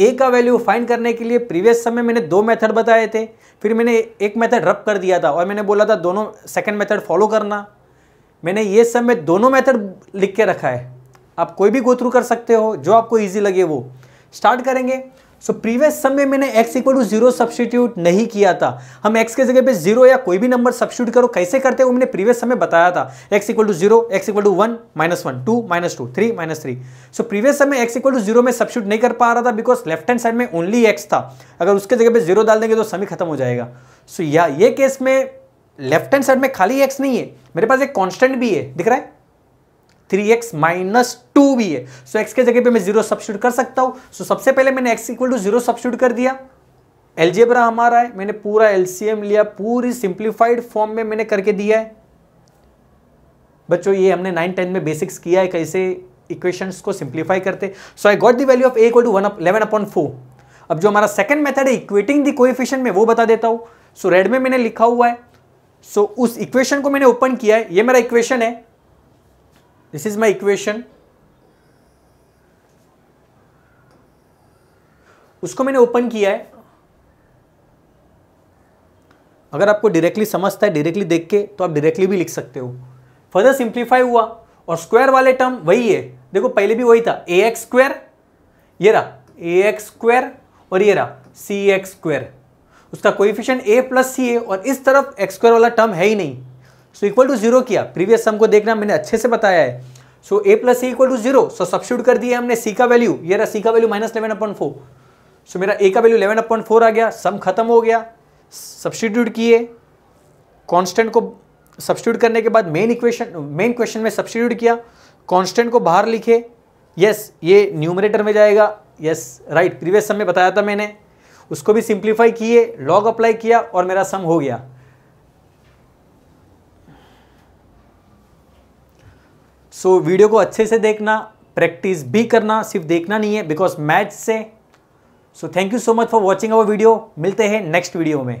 ए का वैल्यू फाइंड करने के लिए प्रीवियस समय मैंने दो मेथड बताए थे फिर मैंने एक मेथड रब कर दिया था और मैंने बोला था दोनों सेकंड मेथड फॉलो करना मैंने ये समय दोनों मेथड लिख के रखा है आप कोई भी गो थ्रू कर सकते हो जो आपको ईजी लगे वो स्टार्ट करेंगे सो प्रीवियस सम में मैंने x equal to zero substitute नहीं किया था हम एक्स के जगह पे जीरो या कोई भी नंबर सब्सिट्यूट करो कैसे करते हो मैंने प्रीवियस सम में बताया था x equal to zero x equal to one minus one two minus two three minus three so previous sum में x इक्वल टू जीरो में सब्सिट्यूट नहीं कर पा रहा था बिकॉज लेफ्ट हैंड साइड में ओनली एक्स था अगर उसके जगह पर जीरो डाल देंगे तो समी खत्म हो जाएगा सो so, या ये केस में लेफ्ट हैंड साइड में खाली एक्स नहीं है मेरे पास एक कॉन्स्टेंट भी है दिख रहा है थ्री एक्स माइनस टू भी है सो so, एक्स के जगह पे मैं जीरो सब्सिट्यूट कर सकता हूं सो so, सबसे पहले मैंने x equal to zero substitute कर दिया एलजेब्रा हमारा है मैंने पूरा एलसीएम लिया पूरी सिंप्लीफाइड फॉर्म में मैंने करके दिया है बच्चों ये हमने नाइन टेन में बेसिक्स किया है कैसे इक्वेशंस को सिंप्लीफाई करते so I got the value of a equal to one eleven upon four अब जो हमारा सेकंड मेथड है इक्वेटिंग दी कोएफिशिएंट में वो बता देता हूँ सो so, रेड में मैंने लिखा हुआ है सो so, उस इक्वेशन को मैंने ओपन किया है ये मेरा इक्वेशन है this is my equation उसको मैंने ओपन किया है अगर आपको डायरेक्टली समझता है डायरेक्टली देख के तो आप डायरेक्टली भी लिख सकते हो फर्दर सिंप्लीफाई हुआ और स्क्वायर वाले टर्म वही है देखो पहले भी वही था ए एक्स स्क्वायर ये रहा ए एक्स स्क्वायर और ये रहा सी एक्स स्क्वायर उसका कोइफिशियंट ए प्लस सी है और इस तरफ एक्स स्क्वायर वाला टर्म है ही नहीं सो इक्वल टू जीरो किया प्रीवियस सम को देखना मैंने अच्छे से बताया है so a plus c equal to zero so substitute कर दिया हमने सी का वैल्यू ये रहा सी का value minus eleven upon four so मेरा ए का वैल्यू इलेवन अपॉइंट फोर आ गया सम खत्म हो गया सब्स्टिट्यूट किए कॉन्स्टेंट को सब्स्टिट्यूट करने के बाद मेन इक्वेशन मेन क्वेश्चन में सब्स्टिट्यूट किया कॉन्स्टेंट को बाहर लिखे यस yes, ये न्यूमरेटर में जाएगा यस राइट प्रीवियस सम में बताया था मैंने उसको भी सिंप्लीफाई किए लॉग अप्लाई किया और मेरा सम हो गया सो so, वीडियो को अच्छे से देखना प्रैक्टिस भी करना सिर्फ देखना नहीं है बिकॉज मैथ्स से so thank you so much for watching our video मिलते हैं नेक्स्ट वीडियो में